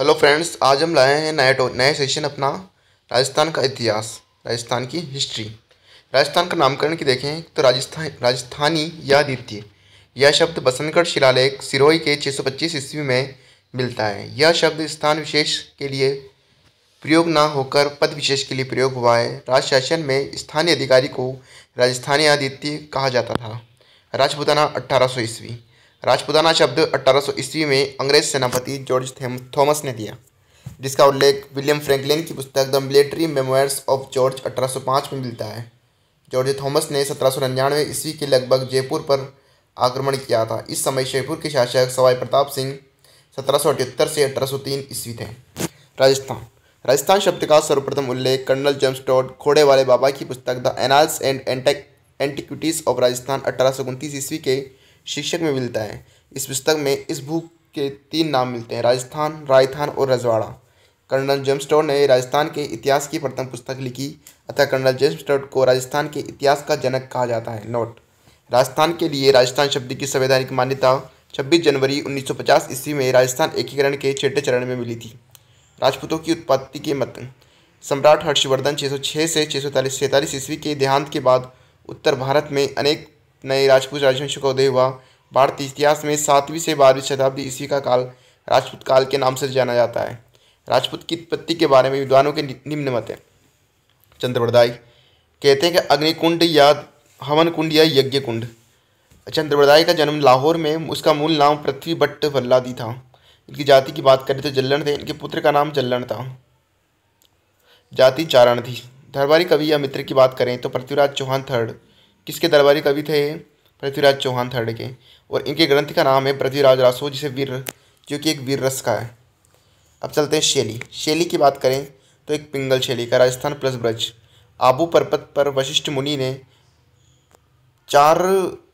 hello friends आज हम लाए हैं नया नया सेशन अपना राजस्थान का इतिहास राजस्थान की हिस्ट्री राजस्थान का नामकरण की देखें तो राजस्थान राजस्थानी या द्वितीय यह शब्द बसंतगढ़ शिलालेख सिरोही के 625 ईस्वी में मिलता है यह शब्द स्थान विशेष के लिए प्रयोग ना होकर पद विशेष के लिए प्रयोग हुआ है राजशासन में स्थानीय अधिकारी को राजस्थानी या द्वितीय कहा जाता था राजपुताना अट्ठारह ईस्वी राजपुताना शब्द अठारह ईस्वी में अंग्रेज सेनापति जॉर्ज थॉमस ने दिया जिसका उल्लेख विलियम फ्रैंकलिन की पुस्तक the military memoirs of George 1805 में मिलता है जॉर्ज थॉमस ने सत्रह ईस्वी के लगभग जयपुर पर आक्रमण किया था इस समय जयपुर के शासक सवाई प्रताप सिंह सत्रह से अठारह ईस्वी थे राजस्थान राजस्थान शब्द का सर्वप्रथम उल्लेख कर्नल जेम्स टॉड घोड़े वाले बाबा की पुस्तक the annals and antiquities of Rajasthan अठारह ईस्वी के शीर्षक में मिलता है इस पुस्तक में इस बुक के तीन नाम मिलते हैं राजस्थान रायथान और रजवाड़ा कर्नल जेम्स जेम्सटोड ने राजस्थान के इतिहास की प्रथम पुस्तक लिखी अतः कर्नल जेम्स जेम्सटोड को राजस्थान के इतिहास का जनक कहा जाता है नोट राजस्थान के लिए राजस्थान शब्द की संवैधानिक मान्यता 26 जनवरी 1950 ईस्वी में राजस्थान एकीकरण के छठे चरण में मिली थी राजपूतों की उत्पत्ति के मत सम्राट हर्षवर्धन 606 से छः सौ ईस्वी के देहांत के बाद उत्तर भारत में अनेक नए राजपूत राजवंश का उदय हुआ भारतीय इतिहास में सातवीं से बारहवीं शताब्दी ईस्वी का काल राजपूत काल के नाम से जाना जाता है राजपूत की उत्पत्ति के बारे में विद्वानों के निम्न मत हैं चंद्रवरदाई कहते हैं कि अग्निकुंड या हवन कुंड या यज्ञ कुंड चंद्रवरदाई का जन्म लाहौर में उसका मूल नाम पृथ्वी भट्ट वल्लादी था इनकी जाति की बात करें तो जल्लण थे इनके पुत्र का नाम जल्लण था जाति चारण थी दरबारी कवि या मित्र की बात करें तो पृथ्वीराज चौहान थर्ड किसके दरबारी कवि थे पृथ्वीराज चौहान थर्ड के और इनके ग्रंथ का नाम है पृथ्वीराज रासो जिसे वीर जो कि एक वीर रस का है अब चलते हैं शैली शैली की बात करें तो एक पिंगल शैली का राजस्थान प्लस ब्रज आबू पर्वत पर वशिष्ठ मुनि ने चार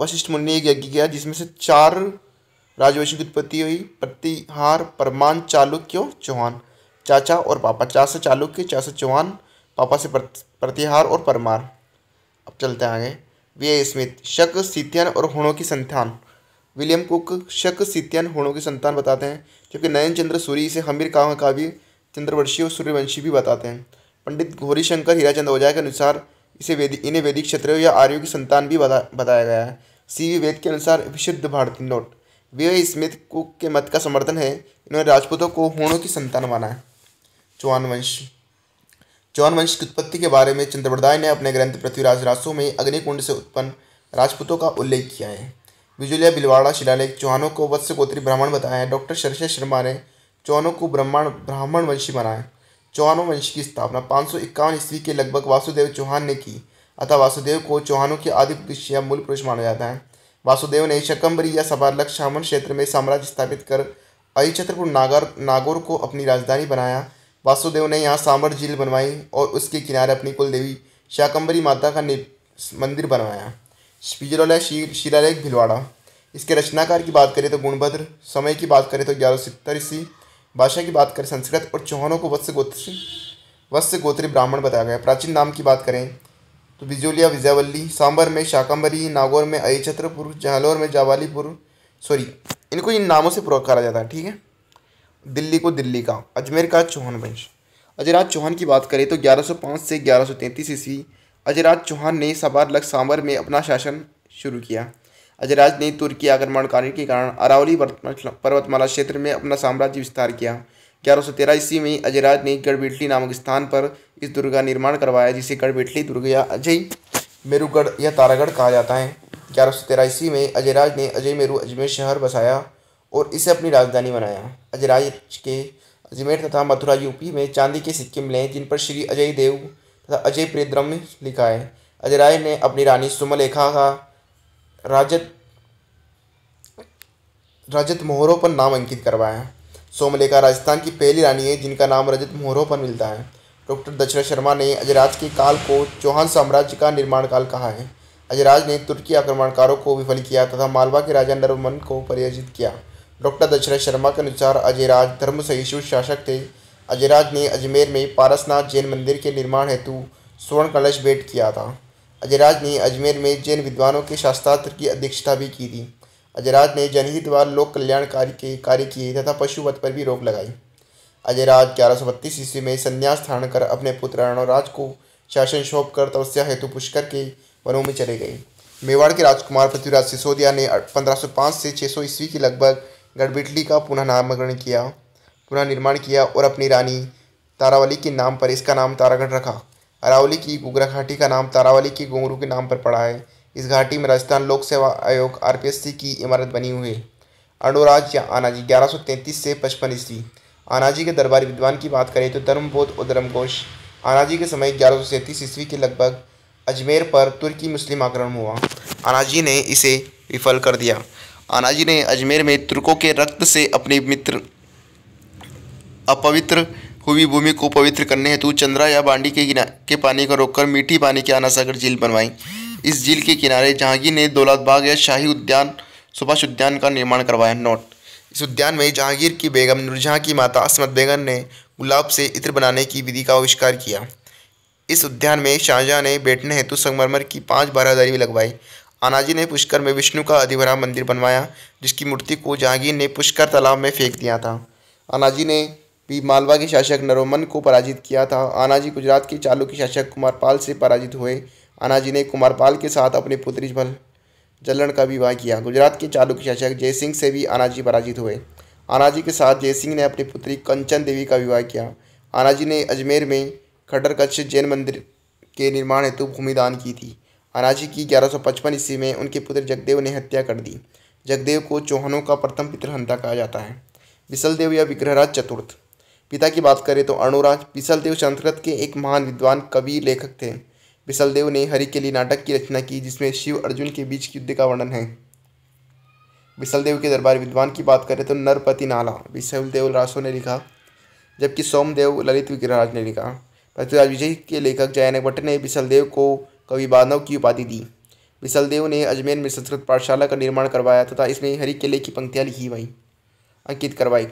वशिष्ठ मुनि ने एक यज्ञ किया जिसमें से चार राजवंशी की उत्पत्ति हुई प्रतिहार परमान चालुक्य चौहान चाचा और पापा चा से चालुक्य चा से चौहान पापा से प्रतिहार और परमार अब चलते हैं आगे वी स्मिथ शक सिथियन और हुणों की संतान विलियम कुक शक सिथियन हुणों की संतान बताते हैं जबकि नयन चंद्र सूरी इसे हमीर काव काव्य चंद्रवंशी और सूर्यवंशी भी बताते हैं पंडित हीरा हीराचंद ओझा के अनुसार इसे वेदिक इन्हें वैदिक क्षत्रियों या आर्यों की संतान भी बता, बताया गया है सी वेद के अनुसार विशुद्ध भारतीय नोट वे स्मिथ कुक के मत का समर्थन है इन्होंने राजपूतों को होणों की संतान माना है चौहान वंश चौहान वंश की उत्पत्ति के बारे में चंद्रप्रदाय ने अपने ग्रंथ पृथ्वीराज रासो में अग्निकुंड से उत्पन्न राजपूतों का उल्लेख किया है विजुलिया बिलवाड़ा शिलालेख चौहानों को वत्स्य गोत्री ब्राह्मण बताया है डॉक्टर शर्षा शर्मा ने चौहानों को ब्राह्मण ब्राह्मण वंशी बनाया चौहानों वंश की स्थापना पाँच सौ इक्यावन ईस्वी के लगभग वासुदेव चौहान ने की अतः वासुदेव को चौहानों के आदि पुरुष या मूल पुरुष माना जाता है वासुदेव ने शकम्बरी या सबारलक्ष सामन क्षेत्र में साम्राज्य स्थापित कर अहिचत्रपुर नागर नागौर को अपनी राजधानी बनाया वासुदेव ने यहाँ सांबर झील बनवाई और उसके किनारे अपनी कुलदेवी शाकंबरी माता का मंदिर बनवाया पिजरोलय शीर शिलालेख भिलवाड़ा इसके रचनाकार की बात करें तो गुणभद्र समय की बात करें तो ग्यारह सत्तर ईस्वी भाषा की बात करें संस्कृत और चौहानों को वत्स्य गोत्र वत्स्य गोत्री ब्राह्मण बताया गया प्राचीन नाम की बात करें तो बिजोलिया विजयवल्ली सांबर में शाकंबरी नागौर में अयचत्रपुर जहालोर में जावालीपुर सॉरी इनको इन नामों से करा जाता है ठीक है दिल्ली को दिल्ली का अजमेर का चौहान वंश अजराज चौहान की बात करें तो 1105 से 1133 ईस्वी अजराज चौहान ने सबार लक सांबर में अपना शासन शुरू किया अजराज ने तुर्की आक्रमणकारी के कारण अरावली पर्वतमाला क्षेत्र में अपना साम्राज्य विस्तार किया 1113 ईस्वी में अजराज ने गढ़बेटली नामक स्थान पर इस दुर्ग का निर्माण करवाया जिसे गढ़बेटली दुर्ग या अजय मेरुगढ़ या तारागढ़ कहा जाता है ग्यारह सौ तेरह ईस्वी में अजयराज ने अजय मेरु अजमेर शहर बसाया और इसे अपनी राजधानी बनाया अजराज के अजमेर तथा मथुरा यूपी में चांदी के सिक्के मिले जिन पर श्री अजय देव तथा अजय प्रियद्रम लिखा है अजराय ने अपनी रानी सुमलेखा का राजत रजत मोहरों पर नाम अंकित करवाया सोमलेखा राजस्थान की पहली रानी है जिनका नाम रजत मोहरों पर मिलता है डॉक्टर दशरथ शर्मा ने अजराज के काल को चौहान साम्राज्य का निर्माण काल कहा है अजराज ने तुर्की आक्रमणकारों को विफल किया तथा मालवा के राजा नरवमन को पराजित किया डॉक्टर दशरथ शर्मा के अनुसार अजयराज धर्म सहिष्णु शासक थे अजयराज ने अजमेर में पारसनाथ जैन मंदिर के निर्माण हेतु स्वर्ण कलश भेंट किया था अजयराज ने अजमेर में जैन विद्वानों के शास्त्रार्थ की अध्यक्षता भी की थी अजयराज ने जनहित व लोक कल्याणकारी के कार्य किए तथा पशुवध पर भी रोक लगाई अजयराज ग्यारह सौ बत्तीस ईस्वी में संन्यास धारण कर अपने पुत्र रणोराज को शासन सौंप कर तपस्या हेतु पुष्कर के वनों में चले गए मेवाड़ के राजकुमार पृथ्वीराज सिसोदिया ने पंद्रह सौ पाँच से सौ ईस्वी के लगभग गढ़बिटली का पुनः नामकरण किया पुनः निर्माण किया और अपनी रानी तारावली के नाम पर इसका नाम तारागढ़ रखा अरावली की गुगरा घाटी का नाम तारावली के गोंगरू के नाम पर पड़ा है इस घाटी में राजस्थान लोक सेवा आयोग आर की इमारत बनी हुई है अणुराज या आनाजी ग्यारह से पचपन ईस्वी आनाजी के दरबारी विद्वान की बात करें तो धर्मबोध और धर्मकोश आनाजी के समय ग्यारह सौ ईस्वी के लगभग अजमेर पर तुर्की मुस्लिम आक्रमण हुआ आनाजी ने इसे विफल कर दिया आनाजी ने अजमेर में तुर्कों के रक्त से अपने मित्र अपवित्र हुई भूमि को पवित्र करने हेतु चंद्रा या बांडी के के पानी को रोककर मीठी पानी की आनासागर झील बनवाई इस झील के किनारे जहांगीर ने दौलत बाग या शाही उद्यान सुभाष उद्यान का निर्माण करवाया नोट इस उद्यान में जहांगीर की बेगम नूरजहाँ की माता असमत बेगम ने गुलाब से इत्र बनाने की विधि का आविष्कार किया इस उद्यान में शाहजहाँ ने बैठने हेतु संगमरमर की पाँच बारहदारी भी लगवाई आनाजी ने पुष्कर में विष्णु का अधिवरा मंदिर बनवाया जिसकी मूर्ति को जहांगीर ने पुष्कर तालाब में फेंक दिया था आनाजी ने भी मालवा के शासक नरोमन को पराजित किया था आनाजी गुजरात के चालू के शासक कुमारपाल से पराजित हुए आनाजी ने कुमारपाल के साथ अपनी पुत्री भल जलन का विवाह किया गुजरात के चालू के शासक जयसिंह से भी आनाजी पराजित हुए आनाजी के साथ जयसिंह ने अपनी पुत्री कंचन देवी का विवाह किया आनाजी ने अजमेर में खडरकच्छ कच्छ जैन मंदिर के निर्माण हेतु भूमिदान की थी अनाजी की 1155 ईस्वी में उनके पुत्र जगदेव ने हत्या कर दी जगदेव को चौहानों का प्रथम पितृहंता कहा जाता है बिसलदेव या विग्रहराज चतुर्थ पिता की बात करें तो अणुराज विशलदेव संस्कृत के एक महान विद्वान कवि लेखक थे विशलदेव ने हरि के लिए नाटक की रचना की जिसमें शिव अर्जुन के बीच युद्ध का वर्णन है विशलदेव के दरबार विद्वान की बात करें तो नरपति नाला विशलदेव रासो ने लिखा जबकि सोमदेव ललित विग्रहराज ने लिखा पृथ्वीराज विजय के लेखक जयनक भट्ट ने बिसलदेव को कवि बानव की उपाधि दी बिसलदेव ने अजमेर में संस्कृत पाठशाला का निर्माण करवाया तथा इसमें हरिकेले की पंक्तियाँ लिखी वहीं अंकित करवाई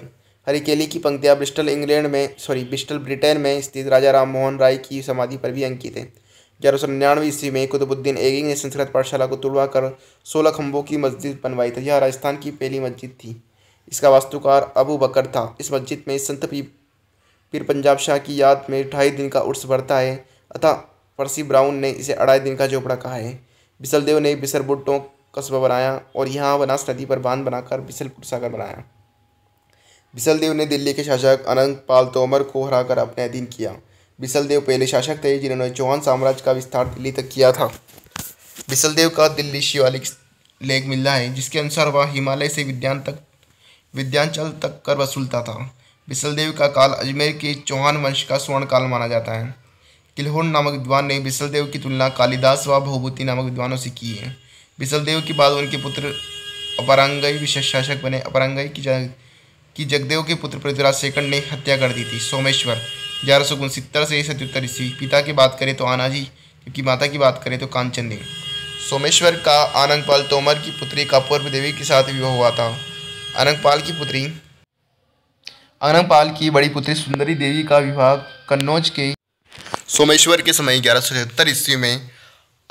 हरिकेले की पंक्तियाँ ब्रिस्टल इंग्लैंड में सॉरी ब्रिस्टल ब्रिटेन में स्थित राजा राममोहन राय की समाधि पर भी अंकित है ग्यारह सौ निन्यानवे ईस्वी में कुतुबुद्दीन एगिंग ने संस्कृत पाठशाला को तुड़वा कर सोलह खम्भों की मस्जिद बनवाई थी यह राजस्थान की पहली मस्जिद थी इसका वास्तुकार अबू बकर था इस मस्जिद में संत पीर पंजाब शाह की याद में ढाई दिन का उर्स भरता है अतः फर्सी ब्राउन ने इसे अढ़ाई दिन का झोपड़ा कहा है बिसलदेव ने बिसरबुट्टों कस्बा बनाया और यहाँ बनास नदी पर बांध बनाकर बिसलपुर सागर बनाया बिसलदेव ने दिल्ली के शासक अनंत पाल तोमर को हराकर अपने अधीन किया बिसलदेव पहले शासक थे जिन्होंने चौहान साम्राज्य का विस्तार दिल्ली तक किया था बिसलदेव का दिल्ली शिवालिक लेख मिला है जिसके अनुसार वह हिमालय से विद्यान तक विद्यांचल तक कर वसूलता था बिसलदेव का काल अजमेर के चौहान वंश का स्वर्ण काल माना जाता है किल्होन नामक विद्वान ने बिसलदेव की तुलना कालिदास व भूभूति नामक विद्वानों से की है बिसलदेव के बाद उनके पुत्र अपरंगई विशेष शासक बने अपरंगई की जग की जगदेव के पुत्र पृथ्वीराज सेकंड ने हत्या कर दी थी सोमेश्वर ग्यारह सौ उनसत्तर से सत्युत्तर ईस्वी पिता की बात करें तो आनाजी क्योंकि माता की बात करें तो कांचन देवी सोमेश्वर का आनंदपाल तोमर की पुत्री कापूर्व देवी के साथ विवाह हुआ था अनंगपाल की पुत्री अनंगपाल की बड़ी पुत्री सुंदरी देवी का विवाह कन्नौज के सोमेश्वर के समय ग्यारह सौ सतहत्तर ईस्वी में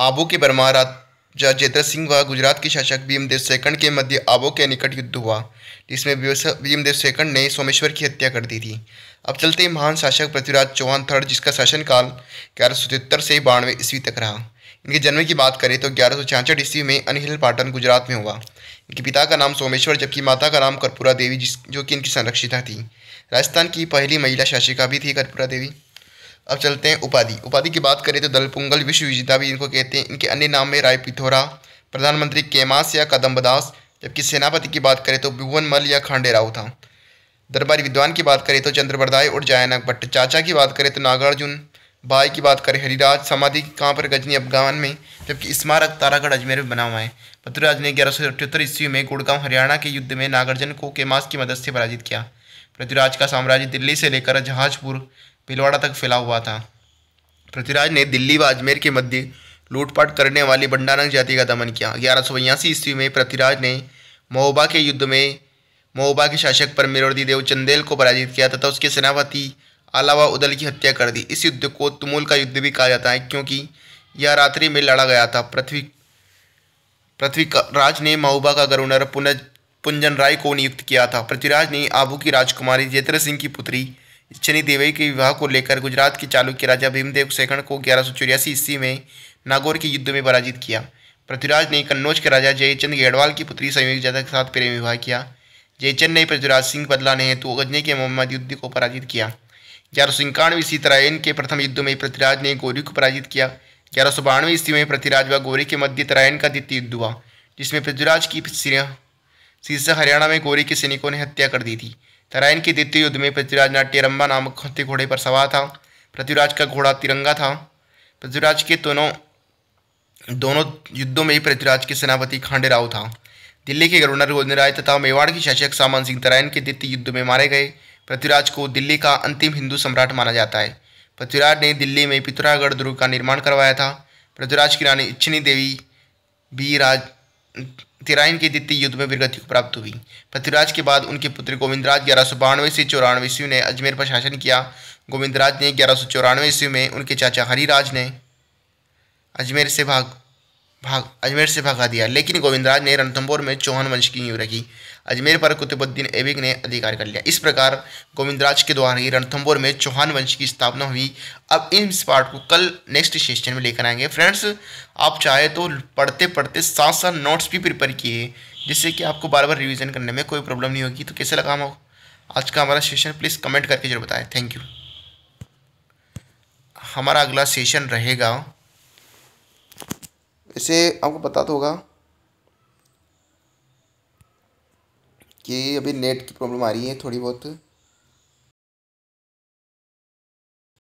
आबू के बर्मा राजा जेतर सिंह व गुजरात के शासक भीमदेव सेकंड के मध्य आबो के निकट युद्ध हुआ जिसमें भीमदेव सेकंड ने सोमेश्वर की हत्या कर दी थी अब चलते महान शासक पृथ्वीराज चौहान थर्ड जिसका शासनकाल ग्यारह सौ तिहत्तर से बानवे ईस्वी तक रहा इनके जन्म की बात करें तो ग्यारह सौ छियासठ ईस्वी में अनहिल पाटन गुजरात में हुआ इनके पिता का नाम सोमेश्वर जबकि माता का नाम कर्पूरा देवी जिस जो कि इनकी संरक्षिता थी राजस्थान की पहली महिला शासिका भी थी कर्पूरा देवी अब चलते हैं उपाधि उपाधि की बात करें तो दलपुंगल विश्व विजेता भी इनको कहते हैं इनके अन्य नाम में राय पिथोरा प्रधानमंत्री केमास या कदम्बदास जबकि सेनापति की बात करें तो भुवन मल या खांडे राव था दरबारी विद्वान की बात करें तो चंद्रप्रदाय और जयानक भट्ट चाचा की बात करें तो नागार्जुन भाई की बात करें हरिराज समाधि कहाँ पर गजनी अफगान में जबकि स्मारक तारागढ़ अजमेर में बना हुआ है पृथ्वीराज ने ग्यारह सौ अठहत्तर ईस्वी में गुड़गांव हरियाणा के युद्ध में नागार्जुन को केमास की मदद से पराजित किया पृथ्वीराज का साम्राज्य दिल्ली से लेकर जहाजपुर भिलवाड़ा तक फैला हुआ था पृथ्वीराज ने दिल्ली व अजमेर के मध्य लूटपाट करने वाली बंडारंग जाति का दमन किया ग्यारह सौ बयासी ईस्वी में पृथ्वीराज ने महोबा के युद्ध में महोबा के शासक पर मिरोदी देव चंदेल को पराजित किया तथा उसके सेनापति अलावा उदल की हत्या कर दी इस युद्ध को तुमुल का युद्ध भी कहा जाता है क्योंकि यह रात्रि में लड़ा गया था पृथ्वी पृथ्वी राज ने महोबा का गवर्नर पुनज पुंजन राय को नियुक्त किया था पृथ्वीराज ने आबू की राजकुमारी जेत्र सिंह की पुत्री शनि देवई के विवाह को लेकर गुजरात के चालुक्य राजा भीमदेव सेकंड को ग्यारह सौ चौरासी ईस्वी में नागौर के युद्ध में पराजित किया पृथ्वीराज ने कन्नौज के राजा जयचंद गेड़वाल की पुत्री संयोगजाता के साथ प्रेम विवाह किया जयचंद ने पृथ्वीराज सिंह बदलाने हेतु तो अगजनी के मोहम्मद युद्ध को पराजित किया ग्यारह सौ इक्यानवे तरायन के प्रथम युद्ध में पृथ्वीराज ने गौरी को पराजित किया ग्यारह सौ बानवे ईस्वी में पृथ्वीराज व गौरी के मध्य तरायन का द्वितीय युद्ध हुआ जिसमें पृथ्वीराज की शीर्ष हरियाणा में गौरी के सैनिकों ने हत्या कर दी थी तराइन के द्वितीय युद्ध में पृथ्वीराज नाट्यरम्बा नामक हत्ती घोड़े पर सवार था पृथ्वीराज का घोड़ा तिरंगा था पृथ्वीराज के दोनों दोनों युद्धों में ही पृथ्वीराज के सेनापति खांडेराव था दिल्ली के गवर्नर गोविंदराय तथा मेवाड़ के शासक सामान सिंह तराइन के द्वितीय युद्ध में मारे गए पृथ्वीराज को दिल्ली का अंतिम हिंदू सम्राट माना जाता है पृथ्वीराज ने दिल्ली में पिथौरागढ़ दुर्ग का निर्माण करवाया था पृथ्वीराज की रानी इच्छिनी देवी भी राज तिराइन के द्वितीय युद्ध में वीरगति को प्राप्त हुई पृथ्वीराज के बाद उनके पुत्र गोविंदराज ग्यारह सौ बानवे से चौरानवे ईस्वी ने अजमेर पर शासन किया गोविंदराज ने ग्यारह सौ चौरानवे ईस्वी में उनके चाचा हरिराज ने अजमेर से भाग भाग अजमेर से भगा दिया लेकिन गोविंदराज ने रणथंबोर में चौहान वंश की नींव रखी अजमेर पर कुतुबुद्दीन ऐबिक ने अधिकार कर लिया इस प्रकार गोविंदराज के द्वारा ही रणथम्बोर में चौहान वंश की स्थापना हुई अब इस पार्ट को कल नेक्स्ट सेशन में लेकर आएंगे फ्रेंड्स आप चाहे तो पढ़ते पढ़ते साथ साथ नोट्स भी प्रिपेयर किए जिससे कि आपको बार बार रिविज़न करने में कोई प्रॉब्लम नहीं होगी तो कैसे लगा हो आज का हमारा सेशन प्लीज़ कमेंट करके जरूर बताएं थैंक यू हमारा अगला सेशन रहेगा इसे आपको पता तो होगा कि अभी नेट की प्रॉब्लम आ रही है थोड़ी बहुत